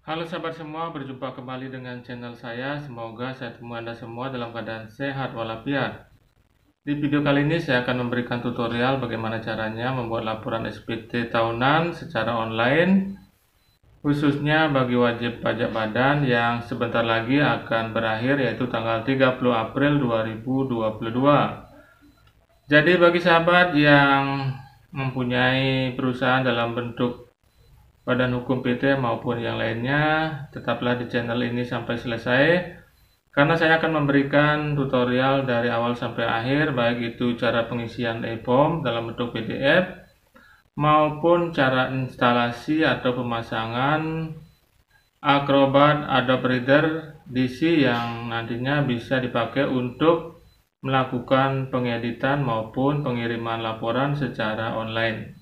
Halo sahabat semua, berjumpa kembali dengan channel saya. Semoga saya temui Anda semua dalam keadaan sehat walafiat. Di video kali ini saya akan memberikan tutorial bagaimana caranya membuat laporan SPT tahunan secara online khususnya bagi wajib pajak badan yang sebentar lagi akan berakhir yaitu tanggal 30 April 2022. Jadi bagi sahabat yang mempunyai perusahaan dalam bentuk badan hukum PT maupun yang lainnya, tetaplah di channel ini sampai selesai karena saya akan memberikan tutorial dari awal sampai akhir baik itu cara pengisian e-form dalam bentuk PDF maupun cara instalasi atau pemasangan Acrobat Adobe Reader DC yang nantinya bisa dipakai untuk melakukan pengeditan maupun pengiriman laporan secara online.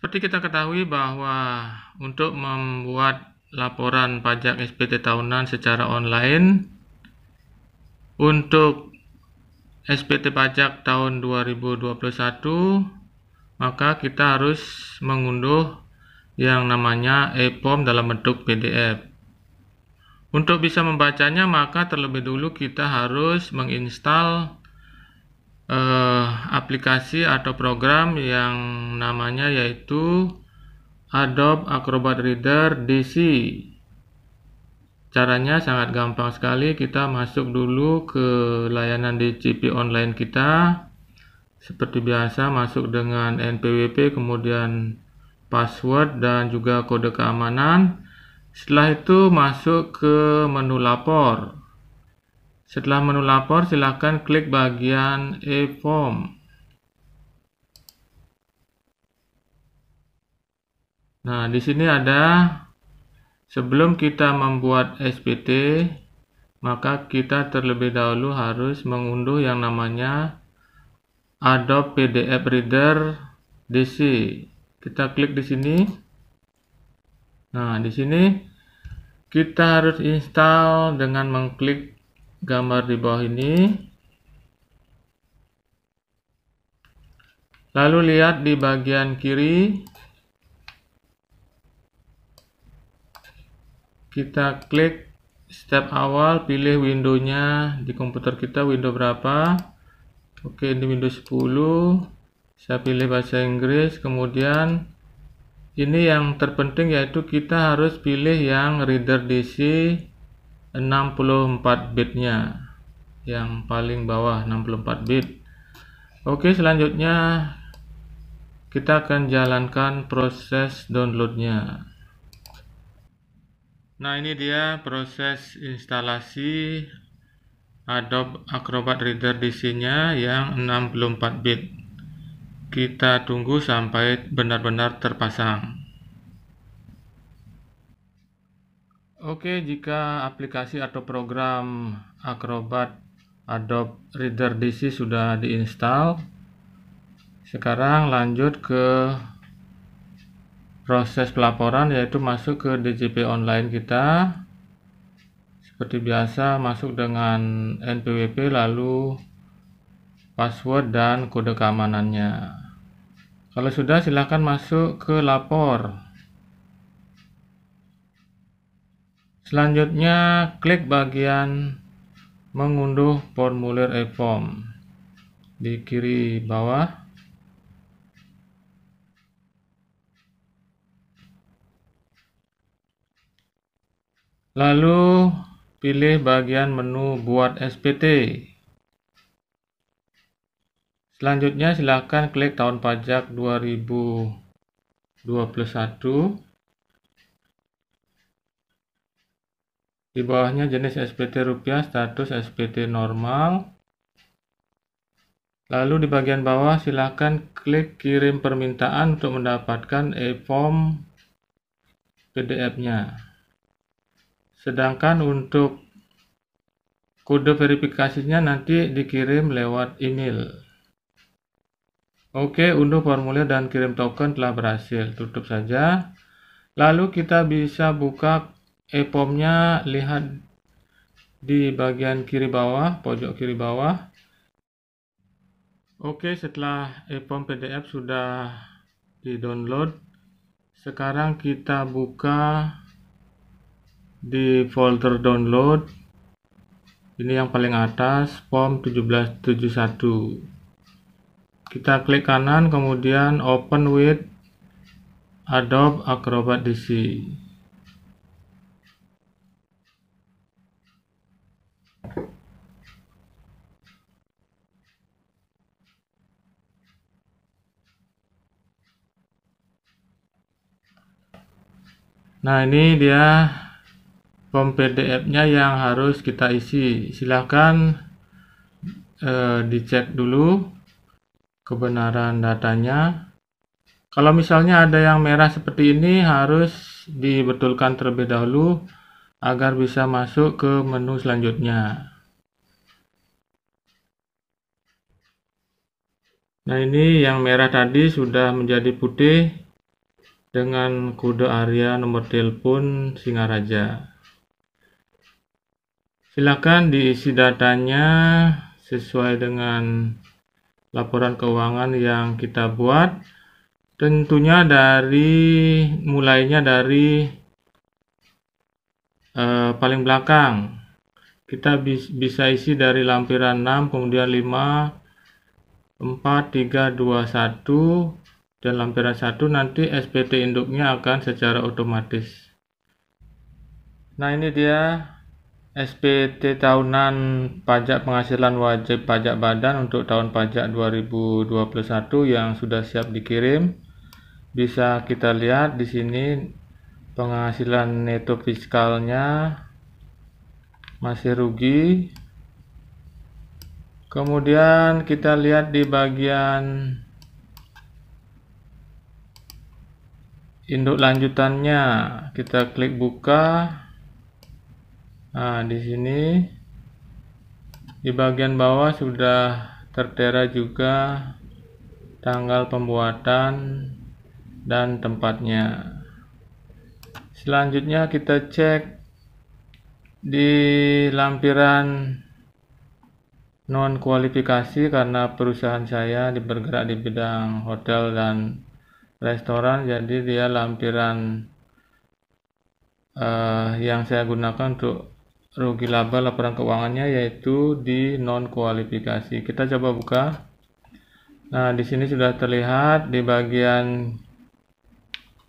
Seperti kita ketahui bahwa untuk membuat laporan pajak SPT tahunan secara online untuk SPT pajak tahun 2021 maka kita harus mengunduh yang namanya EPOM dalam bentuk PDF. Untuk bisa membacanya maka terlebih dulu kita harus menginstal eh, aplikasi atau program yang namanya yaitu Adobe Acrobat Reader DC. Caranya sangat gampang sekali, kita masuk dulu ke layanan DCP online kita. Seperti biasa masuk dengan NPWP kemudian password dan juga kode keamanan. Setelah itu masuk ke menu lapor. Setelah menu lapor, silakan klik bagian e-form. Nah, di sini ada sebelum kita membuat SPT, maka kita terlebih dahulu harus mengunduh yang namanya Adobe PDF Reader DC. Kita klik di sini. Nah, di sini kita harus install dengan mengklik gambar di bawah ini. Lalu lihat di bagian kiri. Kita klik step awal, pilih windownya di komputer kita window berapa. Oke, ini window 10. Saya pilih bahasa Inggris, kemudian ini yang terpenting yaitu kita harus pilih yang reader DC 64 bitnya yang paling bawah 64 bit oke selanjutnya kita akan jalankan proses downloadnya nah ini dia proses instalasi Adobe Acrobat Reader DC-nya yang 64 bit kita tunggu sampai benar-benar terpasang Oke, jika aplikasi atau program Acrobat Adobe Reader DC sudah diinstal, sekarang lanjut ke proses pelaporan yaitu masuk ke DJP online kita. Seperti biasa masuk dengan NPWP lalu password dan kode keamanannya. Kalau sudah silahkan masuk ke lapor. Selanjutnya, klik bagian mengunduh formulir e-form di kiri bawah. Lalu, pilih bagian menu buat SPT. Selanjutnya, silakan klik tahun pajak 2021 Di bawahnya jenis SPT rupiah, status SPT normal. Lalu di bagian bawah silahkan klik kirim permintaan untuk mendapatkan e-form PDF-nya. Sedangkan untuk kode verifikasinya nanti dikirim lewat email. Oke, untuk formulir dan kirim token telah berhasil. Tutup saja. Lalu kita bisa buka E-POMnya lihat di bagian kiri bawah, pojok kiri bawah. Oke, setelah E-POM PDF sudah di-download, sekarang kita buka di folder download. Ini yang paling atas, POM 1771. Kita klik kanan, kemudian open with Adobe Acrobat DC. Nah, ini dia form PDF-nya yang harus kita isi. Silahkan eh, dicek dulu kebenaran datanya. Kalau misalnya ada yang merah seperti ini, harus dibetulkan terlebih dahulu agar bisa masuk ke menu selanjutnya. Nah, ini yang merah tadi sudah menjadi putih dengan kode area nomor telepon Singaraja. Silakan diisi datanya sesuai dengan laporan keuangan yang kita buat. Tentunya dari mulainya dari eh, paling belakang. Kita bis, bisa isi dari lampiran 6 kemudian 5 4 3 2 1 dan lampiran 1 nanti SPT induknya akan secara otomatis nah ini dia SPT tahunan pajak penghasilan wajib pajak badan untuk tahun pajak 2021 yang sudah siap dikirim bisa kita lihat di sini penghasilan neto fiskalnya masih rugi kemudian kita lihat di bagian induk lanjutannya kita klik buka nah di sini di bagian bawah sudah tertera juga tanggal pembuatan dan tempatnya selanjutnya kita cek di lampiran non kualifikasi karena perusahaan saya bergerak di bidang hotel dan restoran jadi dia lampiran uh, yang saya gunakan untuk rugi laba laporan keuangannya yaitu di non kualifikasi kita coba buka nah di sini sudah terlihat di bagian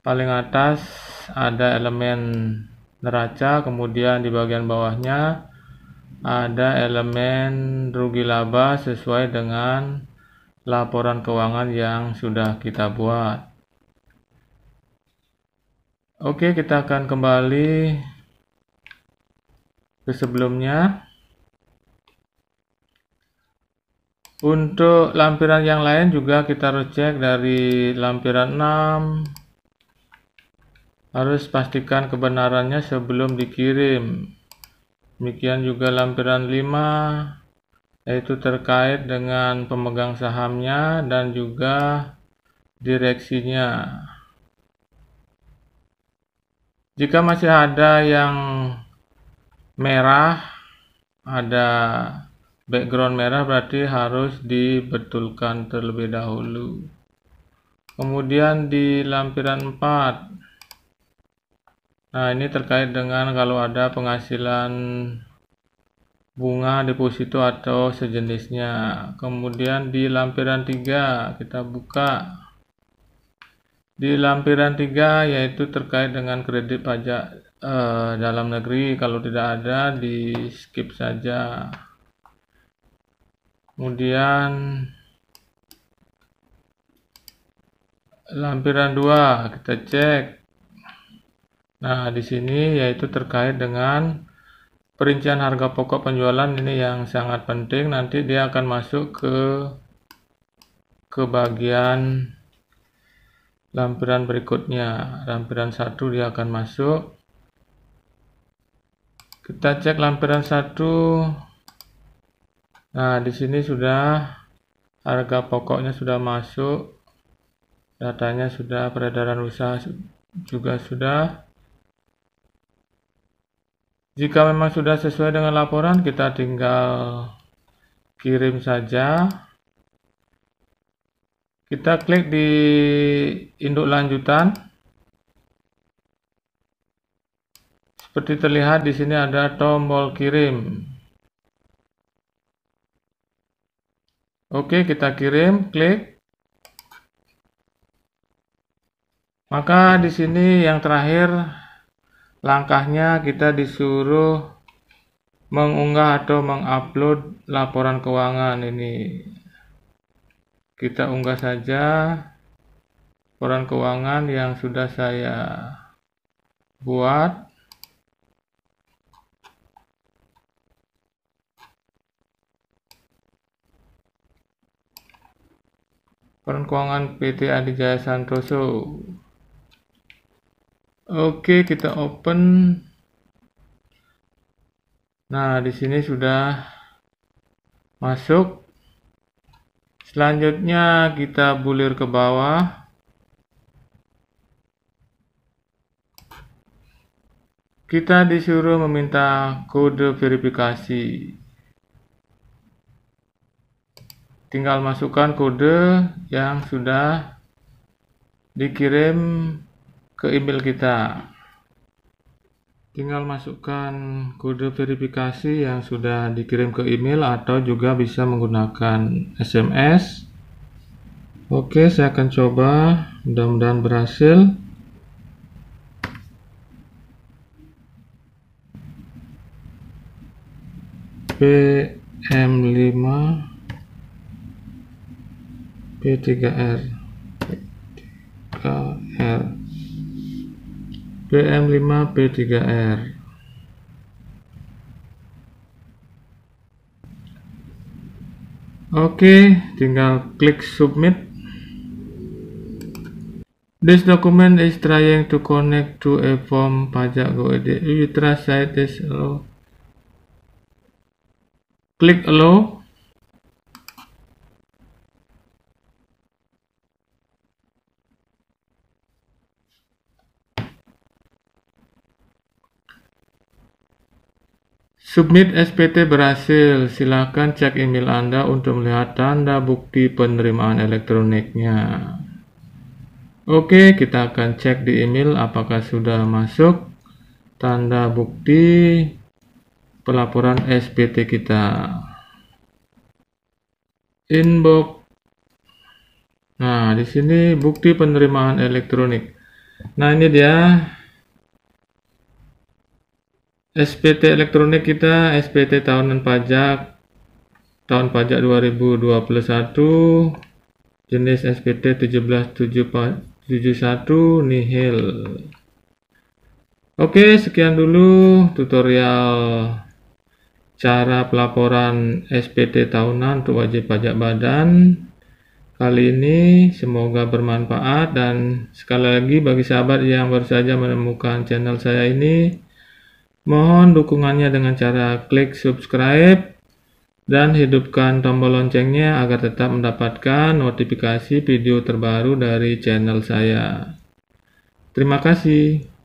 paling atas ada elemen neraca kemudian di bagian bawahnya ada elemen rugi laba sesuai dengan laporan keuangan yang sudah kita buat Oke, kita akan kembali ke sebelumnya. Untuk lampiran yang lain juga kita harus cek dari lampiran 6. Harus pastikan kebenarannya sebelum dikirim. Demikian juga lampiran 5 yaitu terkait dengan pemegang sahamnya dan juga direksinya. Jika masih ada yang merah, ada background merah berarti harus dibetulkan terlebih dahulu. Kemudian di lampiran 4. Nah, ini terkait dengan kalau ada penghasilan bunga deposito atau sejenisnya. Kemudian di lampiran 3 kita buka di lampiran 3 yaitu terkait dengan kredit pajak eh, dalam negeri kalau tidak ada di skip saja. Kemudian lampiran 2 kita cek. Nah, di sini yaitu terkait dengan perincian harga pokok penjualan ini yang sangat penting nanti dia akan masuk ke ke bagian lampiran berikutnya lampiran satu dia akan masuk kita cek lampiran satu nah di sini sudah harga pokoknya sudah masuk datanya sudah peredaran usaha juga sudah jika memang sudah sesuai dengan laporan kita tinggal kirim saja kita klik di induk lanjutan seperti terlihat di sini ada tombol kirim oke kita kirim klik maka di sini yang terakhir langkahnya kita disuruh mengunggah atau mengupload laporan keuangan ini kita unggah saja koran keuangan yang sudah saya buat Koran keuangan PT Adijaya Santoso oke kita open nah di sini sudah masuk Selanjutnya kita bulir ke bawah. Kita disuruh meminta kode verifikasi. Tinggal masukkan kode yang sudah dikirim ke email kita tinggal masukkan kode verifikasi yang sudah dikirim ke email atau juga bisa menggunakan SMS oke saya akan coba mudah-mudahan berhasil PM5 P3R P3R PM5P3R Oke, tinggal klik submit This document is trying to connect to a form pajak GoED. You trust site is allow. Klik allow. Submit SPT berhasil. Silakan cek email Anda untuk melihat tanda bukti penerimaan elektroniknya. Oke, kita akan cek di email apakah sudah masuk tanda bukti pelaporan SPT kita. Inbox. Nah, di sini bukti penerimaan elektronik. Nah, ini dia SPT elektronik kita SPT tahunan pajak tahun pajak 2021 jenis SPT 17771 nihil Oke sekian dulu tutorial cara pelaporan SPT tahunan untuk wajib pajak badan kali ini semoga bermanfaat dan sekali lagi bagi sahabat yang baru saja menemukan channel saya ini Mohon dukungannya dengan cara klik subscribe dan hidupkan tombol loncengnya agar tetap mendapatkan notifikasi video terbaru dari channel saya. Terima kasih.